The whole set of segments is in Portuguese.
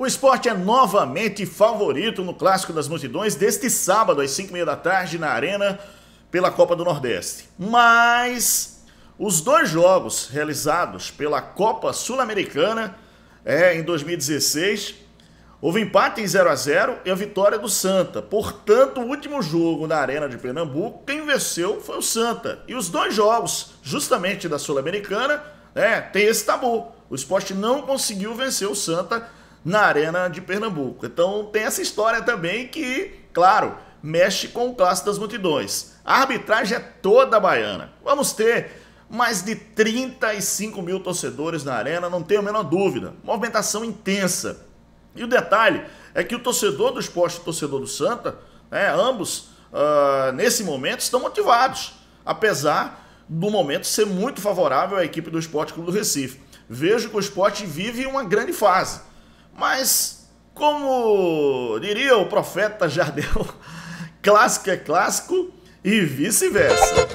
O esporte é novamente favorito no Clássico das Multidões deste sábado às 5h30 da tarde na Arena pela Copa do Nordeste. Mas os dois jogos realizados pela Copa Sul-Americana é, em 2016 houve empate em 0 a 0 e a vitória do Santa. Portanto, o último jogo na Arena de Pernambuco, quem venceu foi o Santa. E os dois jogos, justamente da Sul-Americana, é, tem esse tabu. O esporte não conseguiu vencer o Santa na Arena de Pernambuco. Então tem essa história também que, claro, mexe com o clássico das multidões. A arbitragem é toda baiana. Vamos ter mais de 35 mil torcedores na arena, não tenho a menor dúvida. Movimentação intensa. E o detalhe é que o torcedor do esporte e o torcedor do Santa, né, ambos, uh, nesse momento, estão motivados, apesar do momento ser muito favorável à equipe do Esporte Clube do Recife. Vejo que o esporte vive uma grande fase. Mas, como diria o profeta Jardel, clássico é clássico e vice-versa.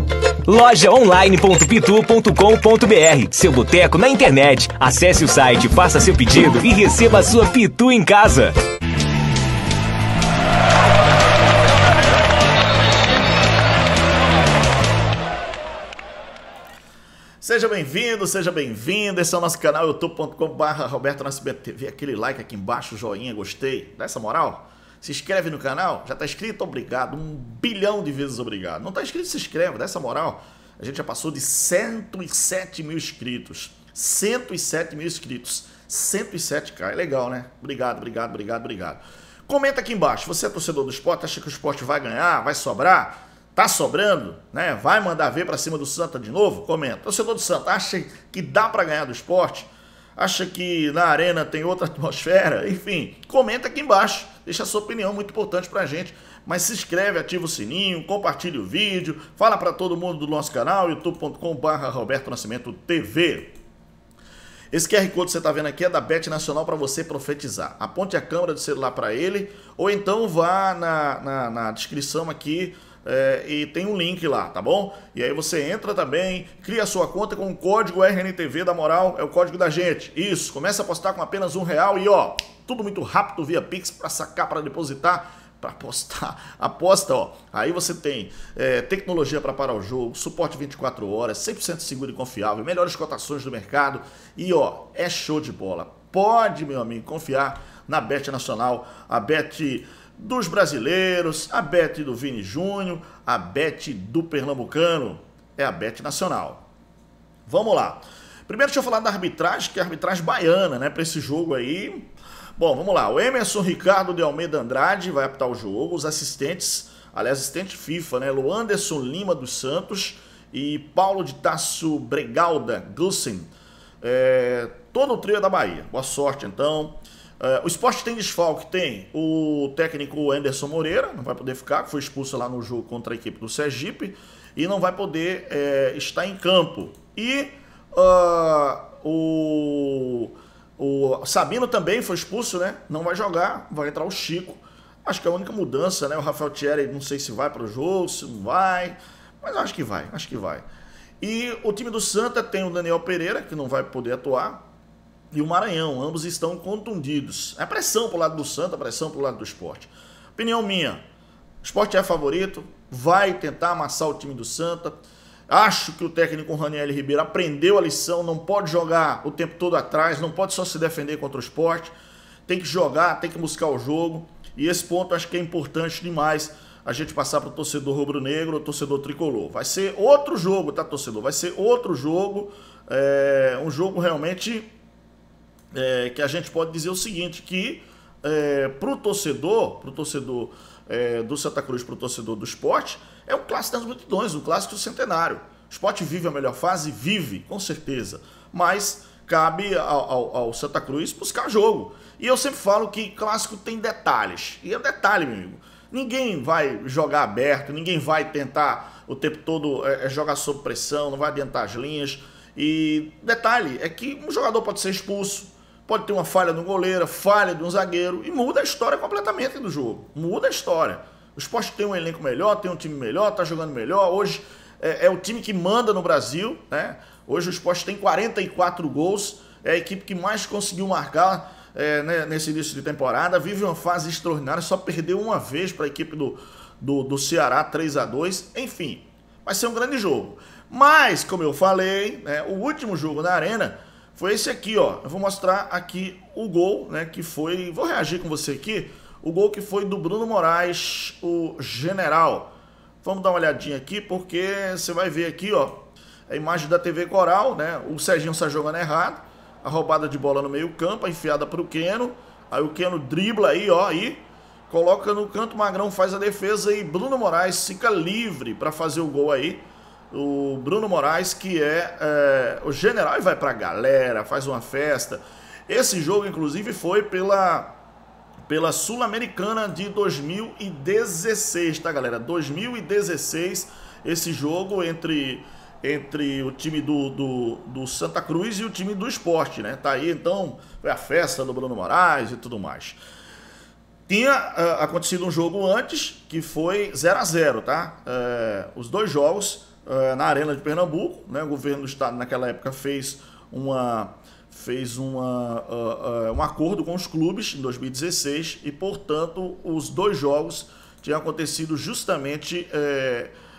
Lojaonline.pitu.com.br Seu boteco na internet. Acesse o site, faça seu pedido e receba a sua pitu em casa. Seja bem-vindo, seja bem-vinda. Esse é o nosso canal youtube.com.br Roberto Nascimento TV. Aquele like aqui embaixo, joinha, gostei. Dá essa moral? Se inscreve no canal. Já tá inscrito? Obrigado. Um bilhão de vezes obrigado. Não tá inscrito? Se inscreve, dá essa moral. A gente já passou de 107 mil inscritos. 107 mil inscritos. 107k. É legal, né? Obrigado, obrigado, obrigado, obrigado. Comenta aqui embaixo. Você é torcedor do esporte? Acha que o esporte vai ganhar? Vai sobrar? Tá sobrando, né? Vai mandar ver para cima do Santa de novo? Comenta. Torcedor do Santa acha que dá para ganhar do esporte? Acha que na arena tem outra atmosfera? Enfim, comenta aqui embaixo. Deixa a sua opinião, muito importante para a gente. Mas se inscreve, ativa o sininho, compartilha o vídeo, fala para todo mundo do nosso canal, youtube.com.br Roberto Nascimento TV. Esse QR Code que você está vendo aqui é da Bet Nacional para você profetizar. Aponte a câmera do celular para ele ou então vá na, na, na descrição aqui é, e tem um link lá, tá bom? E aí você entra também, cria sua conta com o código RNTV da Moral, é o código da gente. Isso, começa a postar com apenas um real e ó, tudo muito rápido via Pix para sacar, para depositar para apostar. Aposta, ó. Aí você tem é, tecnologia para parar o jogo, suporte 24 horas, 100% seguro e confiável, melhores cotações do mercado e, ó, é show de bola. Pode, meu amigo, confiar na Bet Nacional, a Bet dos brasileiros, a bet do Vini Júnior, a bet do Pernambucano, é a bet nacional. Vamos lá. Primeiro deixa eu falar da arbitragem, que é a arbitragem baiana, né, para esse jogo aí. Bom, vamos lá. O Emerson Ricardo de Almeida Andrade vai apitar o jogo, os assistentes, aliás, assistente FIFA, né, Luanderson Lima dos Santos e Paulo de Tasso Bregalda Gussen. É, todo o trio é da Bahia. Boa sorte, então. É, o esporte tem desfalque, tem o técnico Anderson Moreira, não vai poder ficar, foi expulso lá no jogo contra a equipe do Sergipe, e não vai poder é, estar em campo. E uh, o, o Sabino também foi expulso, né? Não vai jogar, vai entrar o Chico. Acho que é a única mudança, né? O Rafael Thierry não sei se vai para o jogo, se não vai, mas acho que vai, acho que vai. E o time do Santa tem o Daniel Pereira, que não vai poder atuar, e o Maranhão. Ambos estão contundidos. É pressão pro lado do Santa, é pressão pro lado do esporte. Opinião minha: o esporte é favorito, vai tentar amassar o time do Santa. Acho que o técnico Raniel Ribeiro aprendeu a lição, não pode jogar o tempo todo atrás, não pode só se defender contra o esporte. Tem que jogar, tem que buscar o jogo. E esse ponto acho que é importante demais a gente passar para o torcedor rubro-negro, o torcedor tricolor. Vai ser outro jogo, tá, torcedor? Vai ser outro jogo, é, um jogo realmente é, que a gente pode dizer o seguinte, que é, para o torcedor, pro torcedor é, do Santa Cruz, para o torcedor do esporte, é um clássico das multidões, um clássico centenário. O esporte vive a melhor fase? Vive, com certeza. Mas cabe ao, ao, ao, Santa Cruz buscar jogo. E eu sempre falo que clássico tem detalhes. E é detalhe, meu amigo. Ninguém vai jogar aberto, ninguém vai tentar o tempo todo é, é jogar sob pressão, não vai adiantar as linhas. E detalhe é que um jogador pode ser expulso, pode ter uma falha do goleiro, falha de um zagueiro, e muda a história completamente do jogo. Muda a história. O esporte tem um elenco melhor, tem um time melhor, está jogando melhor. Hoje é, é, o time que manda no Brasil. Né? Hoje o esporte tem 44 gols, é a equipe que mais conseguiu marcar é, né, nesse início de temporada. Vive uma fase extraordinária, só perdeu uma vez para a equipe do, do, do Ceará, 3 a 2 Enfim, vai ser um grande jogo. Mas, como eu falei, né, o último jogo na Arena foi esse aqui, ó. Eu vou mostrar aqui o gol, né, que foi... Vou reagir com você aqui. O gol que foi do Bruno Moraes, o general. Vamos dar uma olhadinha aqui, porque você vai ver aqui, ó, a imagem da TV Coral, né? O Serginho sai jogando errado, a roubada de bola no meio campo, a enfiada para o Keno. Aí o Keno dribla aí, ó, aí coloca no canto, Magrão faz a defesa e Bruno Moraes fica livre para fazer o gol aí o Bruno Moraes, que é, é o general e vai para a galera, faz uma festa. Esse jogo, inclusive, foi pela, pela Sul-Americana de 2016, tá, galera? 2016, esse jogo entre, entre o time do, do, do Santa Cruz e o time do esporte, né? Tá aí, então, foi a festa do Bruno Moraes e tudo mais. Tinha uh, acontecido um jogo antes, que foi 0 a 0 tá? Uh, os dois jogos eh, na Arena de Pernambuco. Né? O governo do estado, naquela época, fez, uma, fez uma, uh, um acordo com os clubes em 2016 e, portanto, os dois jogos tinham acontecido justamente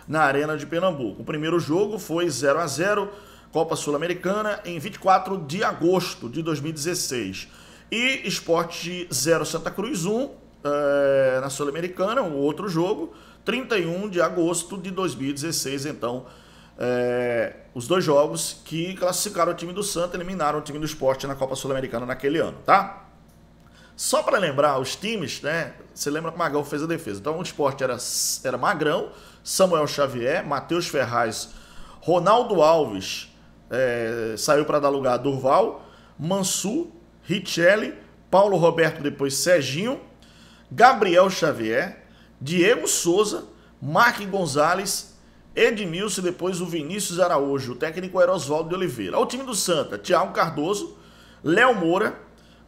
na Arena de Pernambuco. O primeiro jogo foi 0 a 0 Copa Sul-Americana, em 24 de agosto de 2016. E Esporte 0 Santa Cruz 1 é, na Sul-Americana, um outro jogo, 31 de agosto de 2016, então, é, os dois jogos que classificaram o time do Santa, eliminaram o time do esporte na Copa Sul-Americana naquele ano, tá? Só para lembrar, os times, né? Você lembra que o Magão fez a defesa. Então o esporte era, era Magrão, Samuel Xavier, Matheus Ferraz, Ronaldo Alves é, saiu para dar lugar a Durval, Mansu, Richelli, Paulo Roberto, depois Serginho, Gabriel Xavier, Diego Souza, Mark Gonzalez, Edmilson e depois o Vinícius Araújo. O técnico era Oswaldo de Oliveira. O time do Santa, Thiago Cardoso, Léo Moura,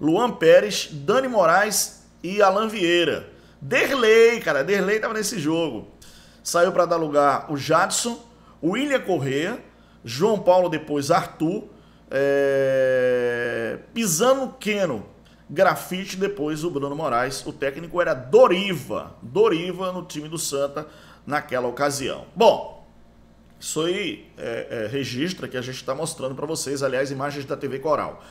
Luan Pérez, Dani Moraes e Alan Vieira. Derlei, cara, Derlei estava nesse jogo. Saiu para dar lugar o Jadson, William Correa, João Paulo depois Arthur, é... Pisano Queno grafite. Depois o Bruno Moraes, o técnico era Doriva, Doriva no time do Santa naquela ocasião. Bom, isso aí é, é, registra que a gente está mostrando para vocês, aliás, imagens da TV Coral.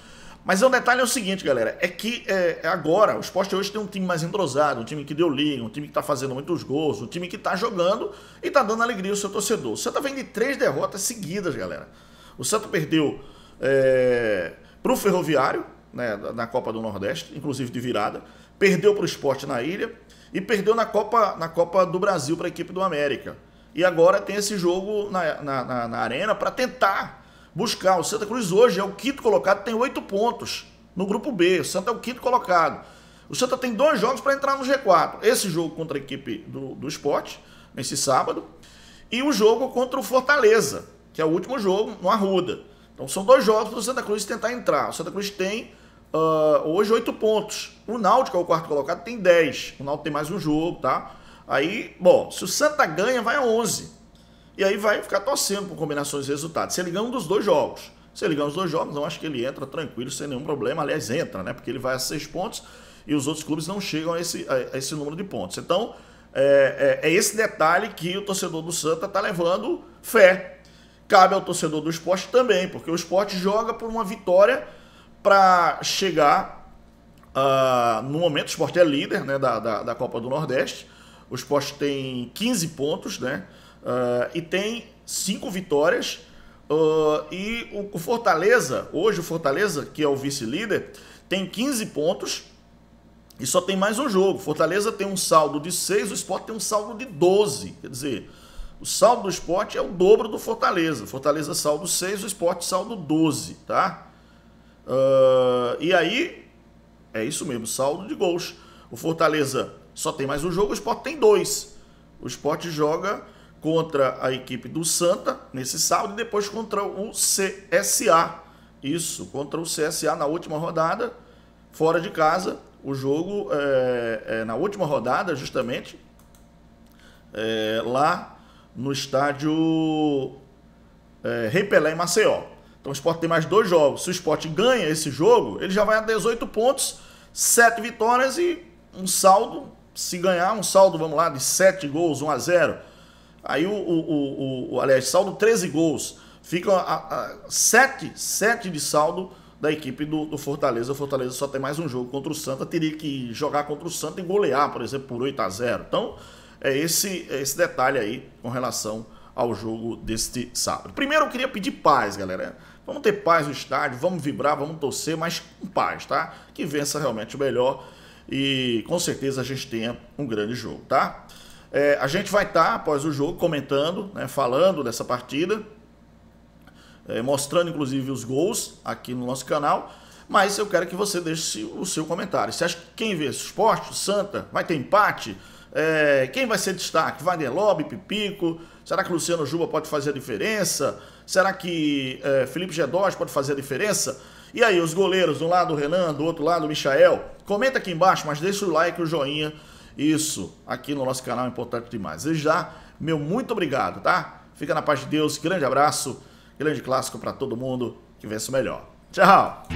Mas o é um detalhe é o seguinte, galera, é que é, é, agora o esporte hoje tem um time mais entrosado, um time que deu liga, um time que está fazendo muitos gols, um time que está jogando e está dando alegria ao seu torcedor. O Santa vem de três derrotas seguidas, galera. O Santa perdeu é, para o Ferroviário, né, na Copa do Nordeste, inclusive de virada, perdeu para o esporte na ilha e perdeu na Copa, na Copa do Brasil para a equipe do América. E agora tem esse jogo na, na, na, na arena para tentar buscar. O Santa Cruz hoje é o quinto colocado, tem oito pontos no grupo B. O Santa é o quinto colocado. O Santa tem dois jogos para entrar no G4. Esse jogo contra a equipe do, do esporte, nesse sábado, e o jogo contra o Fortaleza, que é o último jogo no Arruda. Então são dois jogos para o Santa Cruz tentar entrar. O Santa Cruz tem uh, hoje 8 pontos. O Náutico é o quarto colocado, tem 10. O Náutico tem mais um jogo, tá? Aí, bom, se o Santa ganha, vai a 11. E aí vai ficar torcendo por combinações de resultados. Se ele ganha um dos dois jogos. Se ele ganha os dois jogos, não acho que ele entra tranquilo, sem nenhum problema. Aliás, entra, né? Porque ele vai a 6 pontos e os outros clubes não chegam a esse, a esse número de pontos. Então, é, é, é, esse detalhe que o torcedor do Santa está levando fé. Cabe ao torcedor do esporte também, porque o esporte joga por uma vitória para chegar uh, no momento. O esporte é líder né, da, da, da, Copa do Nordeste. O esporte tem 15 pontos né, uh, e tem 5 vitórias. Uh, e o, o, Fortaleza, hoje o Fortaleza, que é o vice-líder, tem 15 pontos e só tem mais um jogo. Fortaleza tem um saldo de 6, o esporte tem um saldo de 12. Quer dizer, o saldo do esporte é o dobro do Fortaleza. Fortaleza saldo 6, o esporte saldo 12, tá? Uh, e aí, é isso mesmo, saldo de gols. O Fortaleza só tem mais um jogo, o Sport tem dois. O Sport joga contra a equipe do Santa nesse sábado e depois contra o CSA. Isso, contra o CSA na última rodada, fora de casa. O jogo é, é na última rodada, justamente, é, lá no estádio é, Rei em Maceió. Então o Sport tem mais dois jogos. Se o Sport ganha esse jogo, ele já vai a 18 pontos, 7 vitórias e um saldo. Se ganhar, um saldo, vamos lá, de 7 gols, 1 a 0. Aí o, o, o, o aliás, saldo 13 gols. Ficam a, a 7, 7 de saldo da equipe do, do, Fortaleza. O Fortaleza só tem mais um jogo contra o Santa, teria que jogar contra o Santa e golear, por exemplo, por 8 a 0. Então, é esse, é esse detalhe aí com relação ao jogo deste sábado. Primeiro, eu queria pedir paz, galera. Vamos ter paz no estádio, vamos vibrar, vamos torcer, mas com paz, tá? Que vença realmente o melhor e com certeza a gente tenha um grande jogo, tá? É, a gente vai estar tá, após o jogo comentando, né, falando dessa partida, é, mostrando inclusive os gols aqui no nosso canal. Mas eu quero que você deixe o seu comentário. Você acha que quem vê esporte, Santa, vai ter empate? É, quem vai ser destaque? Wagner Lobby, Pipico? Será que Luciano Juba pode fazer a diferença? Será que é, Felipe Gedós pode fazer a diferença? E aí, os goleiros, do lado o Renan, do outro lado o Michael? Comenta aqui embaixo, mas deixa o like, o joinha. Isso, aqui no nosso canal é importante demais. E já, meu muito obrigado, tá? Fica na paz de Deus, grande abraço, grande clássico para todo mundo que vença o melhor. Tchau!